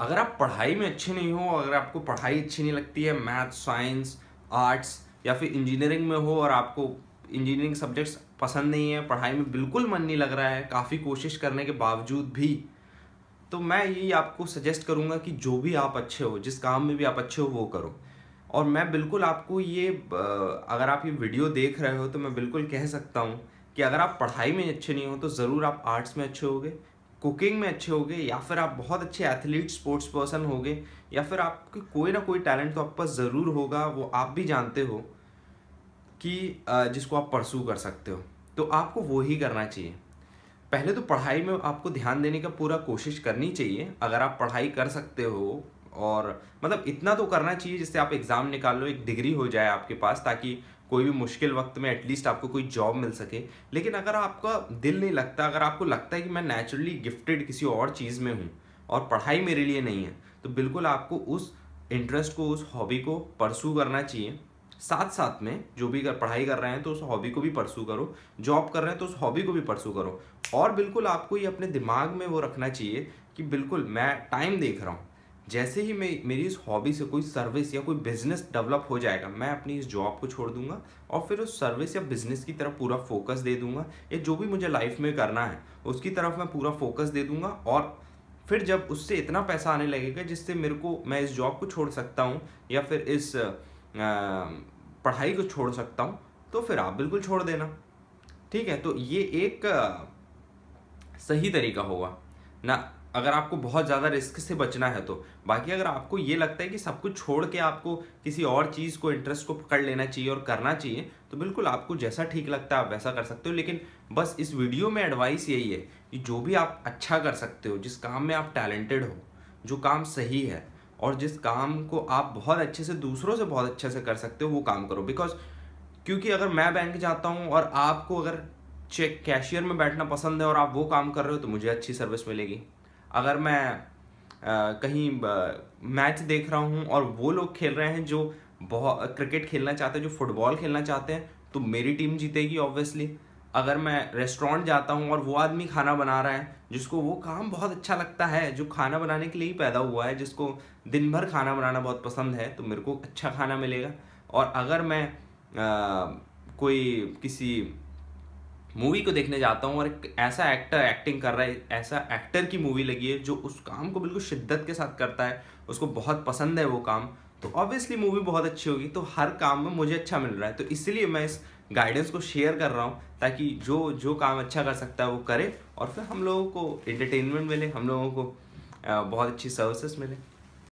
अगर आप पढ़ाई में अच्छे नहीं हो अगर आपको पढ़ाई अच्छी नहीं लगती है मैथ साइंस आर्ट्स या फिर इंजीनियरिंग में हो और आपको इंजीनियरिंग सब्जेक्ट्स पसंद नहीं है पढ़ाई में बिल्कुल मन नहीं लग रहा है काफ़ी कोशिश करने के बावजूद भी तो मैं यही आपको सजेस्ट करूँगा कि जो भी आप अच्छे हो जिस काम में भी आप अच्छे हो वो करो और मैं बिल्कुल आपको ये अगर आप ये वीडियो देख रहे हो तो मैं बिल्कुल कह सकता हूँ कि अगर आप पढ़ाई में अच्छे नहीं हो तो ज़रूर आप आर्ट्स में अच्छे होगे कुकिंग में अच्छे होगे या फिर आप बहुत अच्छे एथलीट स्पोर्ट्स पर्सन होगे या फिर आपके कोई ना कोई टैलेंट तो आप पास ज़रूर होगा वो आप भी जानते हो कि जिसको आप परसू कर सकते हो तो आपको वो ही करना चाहिए पहले तो पढ़ाई में आपको ध्यान देने का पूरा कोशिश करनी चाहिए अगर आप पढ़ाई कर सकते हो और मतलब इतना तो करना चाहिए जिससे आप एग्ज़ाम निकाल लो एक डिग्री हो जाए आपके पास ताकि कोई भी मुश्किल वक्त में एटलीस्ट आपको कोई जॉब मिल सके लेकिन अगर आपका दिल नहीं लगता अगर आपको लगता है कि मैं नेचुरली गिफ्टेड किसी और चीज़ में हूँ और पढ़ाई मेरे लिए नहीं है तो बिल्कुल आपको उस इंटरेस्ट को उस हॉबी को परसू करना चाहिए साथ साथ में जो भी कर पढ़ाई कर रहे हैं तो उस हॉबी को भी परसू करो जॉब कर रहे हैं तो उस हॉबी को भी परसू करो और बिल्कुल आपको ये अपने दिमाग में वो रखना चाहिए कि बिल्कुल मैं टाइम देख रहा हूँ जैसे ही मैं मेरी इस हॉबी से कोई सर्विस या कोई बिजनेस डेवलप हो जाएगा मैं अपनी इस जॉब को छोड़ दूंगा और फिर उस सर्विस या बिजनेस की तरफ पूरा फोकस दे दूंगा या जो भी मुझे लाइफ में करना है उसकी तरफ मैं पूरा फोकस दे दूंगा और फिर जब उससे इतना पैसा आने लगेगा जिससे मेरे को मैं इस जॉब को छोड़ सकता हूँ या फिर इस पढ़ाई को छोड़ सकता हूँ तो फिर आप बिल्कुल छोड़ देना ठीक है तो ये एक सही तरीका होगा ना अगर आपको बहुत ज़्यादा रिस्क से बचना है तो बाकी अगर आपको ये लगता है कि सब कुछ छोड़ के आपको किसी और चीज़ को इंटरेस्ट को पकड़ लेना चाहिए और करना चाहिए तो बिल्कुल आपको जैसा ठीक लगता है आप वैसा कर सकते हो लेकिन बस इस वीडियो में एडवाइस यही है कि जो भी आप अच्छा कर सकते हो जिस काम में आप टैलेंटेड हो जो काम सही है और जिस काम को आप बहुत अच्छे से दूसरों से बहुत अच्छे से कर सकते हो वो काम करो बिकॉज क्योंकि अगर मैं बैंक जाता हूँ और आपको अगर चेक कैशियर में बैठना पसंद है और आप वो काम कर रहे हो तो मुझे अच्छी सर्विस मिलेगी अगर मैं आ, कहीं आ, मैच देख रहा हूँ और वो लोग खेल रहे हैं जो बहुत क्रिकेट खेलना चाहते हैं जो फुटबॉल खेलना चाहते हैं तो मेरी टीम जीतेगी ऑब्वियसली अगर मैं रेस्टोरेंट जाता हूँ और वो आदमी खाना बना रहा है जिसको वो काम बहुत अच्छा लगता है जो खाना बनाने के लिए ही पैदा हुआ है जिसको दिन भर खाना बनाना बहुत पसंद है तो मेरे को अच्छा खाना मिलेगा और अगर मैं आ, कोई किसी मूवी को देखने जाता हूँ और एक ऐसा एक्टर एक्टिंग कर रहा है ऐसा एक्टर की मूवी लगी है जो उस काम को बिल्कुल शिद्दत के साथ करता है उसको बहुत पसंद है वो काम तो ऑब्वियसली मूवी बहुत अच्छी होगी तो हर काम में मुझे अच्छा मिल रहा है तो इसलिए मैं इस गाइडेंस को शेयर कर रहा हूँ ताकि जो जो काम अच्छा कर सकता है वो करे और फिर हम लोगों को इंटरटेनमेंट मिले हम लोगों को बहुत अच्छी सर्विसेज मिले